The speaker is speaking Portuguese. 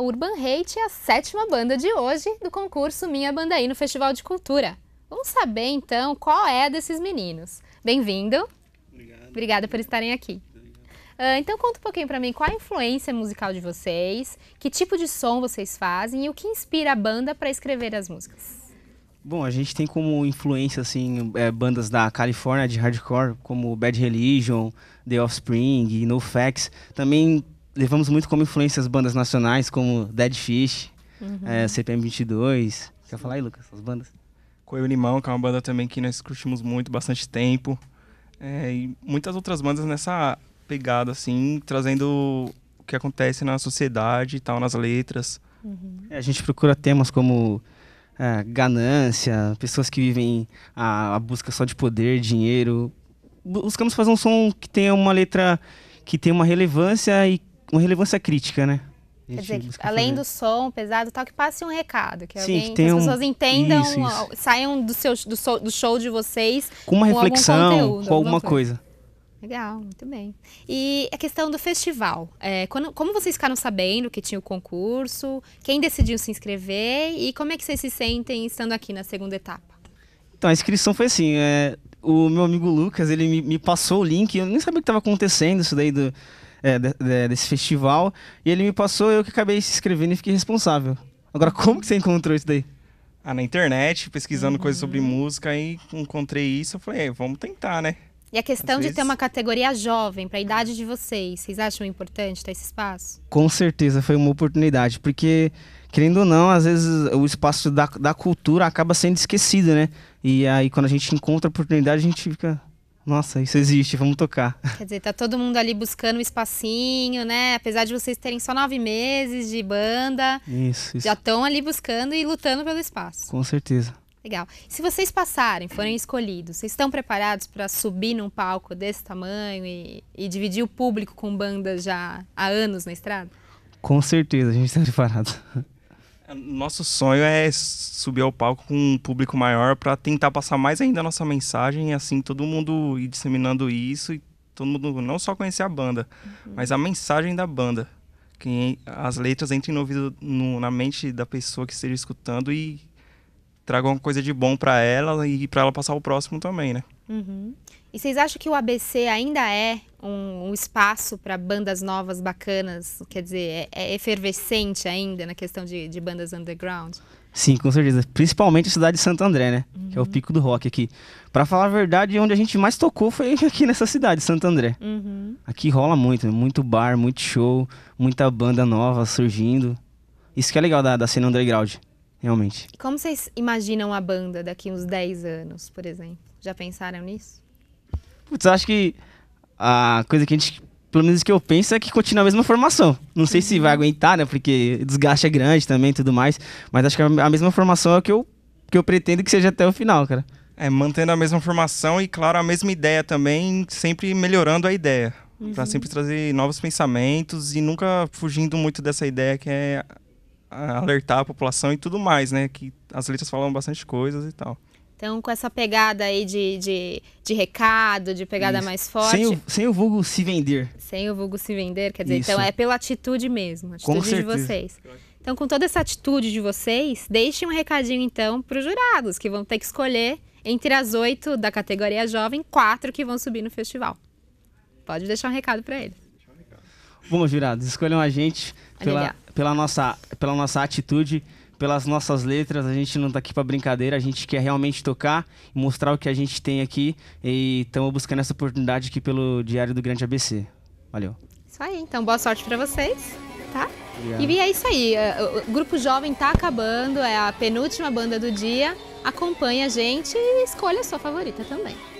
Urban Hate é a sétima banda de hoje do concurso Minha Banda Aí no Festival de Cultura. Vamos saber então qual é desses meninos. Bem-vindo. Obrigado. Obrigada por estarem aqui. Uh, então conta um pouquinho para mim qual a influência musical de vocês, que tipo de som vocês fazem e o que inspira a banda para escrever as músicas. Bom, a gente tem como influência assim é, bandas da Califórnia de hardcore como Bad Religion, The Offspring, NoFX. Também levamos muito como influência as bandas nacionais, como Dead Fish, uhum. é, CPM 22. Quer falar aí, Lucas, as bandas? Coelho Limão, que é uma banda também que nós curtimos muito, bastante tempo. É, e muitas outras bandas nessa pegada, assim, trazendo o que acontece na sociedade e tal, nas letras. Uhum. É, a gente procura temas como é, ganância, pessoas que vivem a, a busca só de poder, dinheiro. Buscamos fazer um som que tenha uma letra que tenha uma relevância e uma relevância crítica, né? Quer dizer, além fazer. do som pesado tal, que passe um recado, que, Sim, alguém, que, que as pessoas um... entendam, isso, isso. saiam do, seu, do, so, do, show de vocês com uma com reflexão, algum conteúdo, com alguma coisa. coisa. Legal, muito bem. E a questão do festival, é, quando, como vocês ficaram sabendo que tinha o concurso, quem decidiu se inscrever e como é que vocês se sentem estando aqui na segunda etapa? Então, a inscrição foi assim, é, o meu amigo Lucas, ele me, me passou o link, eu nem sabia o que estava acontecendo isso daí do é, de, de, desse festival. E ele me passou, eu que acabei se inscrevendo e fiquei responsável. Agora, como que você encontrou isso daí? Ah, na internet, pesquisando uhum. coisas sobre hum. música, aí encontrei isso, eu falei, é, vamos tentar, né? E a questão Às de vezes... ter uma categoria jovem para a idade de vocês, vocês acham importante ter esse espaço? Com certeza foi uma oportunidade, porque querendo ou não, às vezes o espaço da, da cultura acaba sendo esquecido, né? E aí quando a gente encontra a oportunidade, a gente fica nossa, isso existe, vamos tocar. Quer dizer, tá todo mundo ali buscando um espacinho, né? Apesar de vocês terem só nove meses de banda. Isso, isso. Já estão ali buscando e lutando pelo espaço. Com certeza. Legal. Se vocês passarem, forem escolhidos, vocês estão preparados para subir num palco desse tamanho e, e dividir o público com bandas já há anos na estrada? Com certeza, a gente está preparado. É, nosso sonho é subir ao palco com um público maior para tentar passar mais ainda a nossa mensagem e assim todo mundo ir disseminando isso e todo mundo não só conhecer a banda, uhum. mas a mensagem da banda. Que as letras entrem no ouvido, no, na mente da pessoa que esteja escutando e tragam uma coisa de bom para ela e para ela passar o próximo também, né? Uhum. E vocês acham que o ABC ainda é um, um espaço para bandas novas bacanas? Quer dizer, é, é efervescente ainda na questão de, de, bandas underground? Sim, com certeza. Principalmente a cidade de Santo André, né? Uhum. Que é o uhum. pico do rock aqui. Para falar a verdade, onde a gente mais tocou foi aqui nessa cidade, Santo André. Uhum. Aqui rola muito, né? muito bar, muito show, muita banda nova surgindo. Isso que é legal da, da cena underground, realmente. E como vocês imaginam a banda daqui uns 10 anos, por exemplo? Já pensaram nisso? Putz, acho que a coisa que a gente, pelo menos que eu penso, é que continua a mesma formação. Não sei se vai aguentar, né? Porque desgaste é grande também e tudo mais. Mas acho que a mesma formação é o que eu, que eu pretendo que seja até o final, cara. É, mantendo a mesma formação e, claro, a mesma ideia também, sempre melhorando a ideia. Uhum. Pra sempre trazer novos pensamentos e nunca fugindo muito dessa ideia que é alertar a população e tudo mais, né? Que as letras falam bastante coisas e tal. Então, com essa pegada aí de, de, de recado, de pegada Isso. mais forte. Sem o, sem o vulgo se vender. Sem o vulgo se vender, quer dizer, então Isso. então é pela atitude mesmo, atitude de vocês. Então, com toda essa atitude de vocês, deixem um recadinho então para os jurados, que vão ter que escolher entre as oito da categoria jovem, quatro que vão subir no festival. Pode deixar um recado para eles. Bom, jurados, escolham a gente pela, pela, nossa, pela nossa atitude, pelas nossas letras. A gente não tá aqui para brincadeira, a gente quer realmente tocar e mostrar o que a gente tem aqui. E estamos buscando essa oportunidade aqui pelo Diário do Grande ABC. Valeu. Isso aí, então boa sorte para vocês, tá? Obrigado. E é isso aí, é, o Grupo Jovem tá acabando, é a penúltima banda do dia. Acompanhe a gente e escolha a sua favorita também.